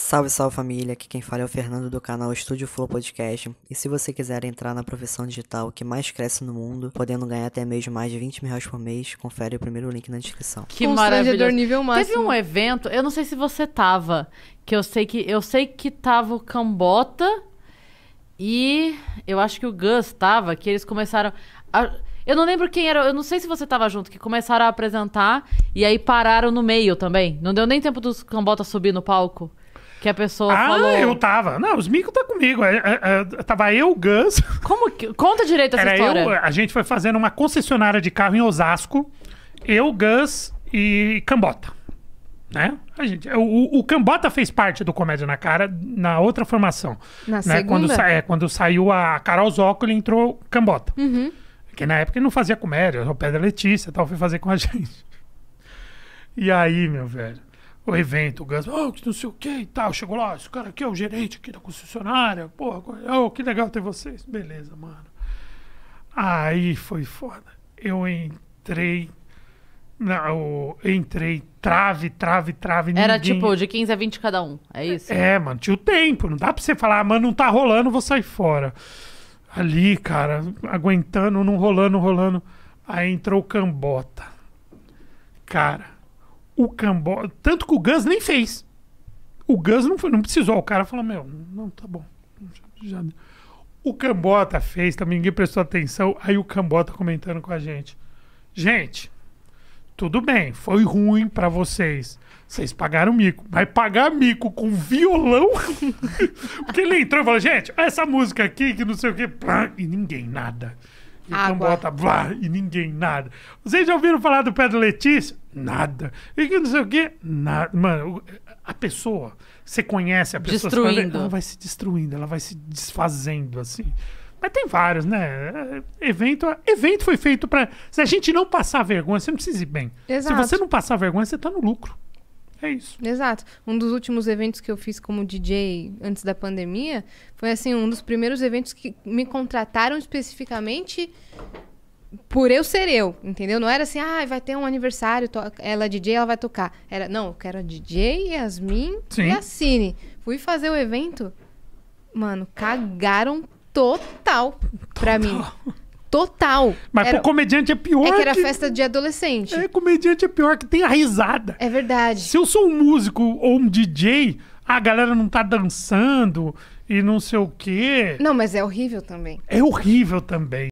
Salve, salve família! Aqui quem fala é o Fernando do canal Estúdio Flow Podcast. E se você quiser entrar na profissão digital que mais cresce no mundo, podendo ganhar até mesmo mais de 20 mil reais por mês, confere o primeiro link na descrição. Que maravilha! nível máximo. Teve um evento, eu não sei se você tava, que eu sei que eu sei que tava o Cambota e eu acho que o Gus tava, que eles começaram a... Eu não lembro quem era, eu não sei se você tava junto, que começaram a apresentar e aí pararam no meio também. Não deu nem tempo dos Cambota subir no palco. Que a pessoa ah, falou... eu tava. Não, os Mico tá comigo. É, é, é tava eu, Gus. Como que... Conta direito essa Era história. Eu, a gente foi fazendo uma concessionária de carro em Osasco. Eu, Gus e Cambota. Né? A gente, o, o Cambota fez parte do Comédia na Cara na outra formação. Na né? segunda? Quando, sa, é, quando saiu a Carol Zócoli, entrou Cambota. Uhum. Que na época ele não fazia comédia, o Pedro Letícia tal, foi fazer com a gente. E aí, meu velho, o evento, o Gus, oh, não sei o que e tal. Chegou lá, esse cara aqui é o gerente aqui da concessionária, porra, oh, que legal ter vocês. Beleza, mano. Aí foi foda. Eu entrei. Não, eu entrei, trave, trave, trave. Era ninguém... tipo de 15 a 20 cada um, é isso? É, mano, tinha o tempo. Não dá pra você falar, ah, mano, não tá rolando, vou sair fora. Ali, cara, aguentando, não rolando, rolando. Aí entrou o Cambota. Cara, o Camboja. Tanto que o gans nem fez. O gans não, foi, não precisou. O cara falou: Meu, não, tá bom. Já, já. O Cambota fez, também ninguém prestou atenção. Aí o Cambota comentando com a gente: Gente, tudo bem, foi ruim para vocês. Vocês pagaram mico. Vai pagar mico com violão? Porque ele entrou e falou: Gente, essa música aqui que não sei o quê. E ninguém, nada. E Água. bota blá, e ninguém, nada. Vocês já ouviram falar do Pedro Letícia? Nada. E que não sei o quê? Nada. Mano, a pessoa, você conhece a pessoa. Destruindo. ela vai se destruindo, ela vai se desfazendo, assim. Mas tem vários, né? É, evento, evento foi feito para Se a gente não passar vergonha, você não precisa ir bem. Exato. Se você não passar vergonha, você tá no lucro. É isso. Exato. Um dos últimos eventos que eu fiz como DJ antes da pandemia foi assim um dos primeiros eventos que me contrataram especificamente por eu ser eu, entendeu? Não era assim, ah, vai ter um aniversário, ela é DJ, ela vai tocar. Era, não, eu quero a DJ, Yasmin Sim. e a Cine. Fui fazer o evento, mano, cagaram total pra total. mim. Total. Mas era... pro comediante é pior. É que era que... festa de adolescente. É, comediante é pior que tem a risada. É verdade. Se eu sou um músico ou um DJ, a galera não tá dançando e não sei o quê. Não, mas é horrível também. É horrível também.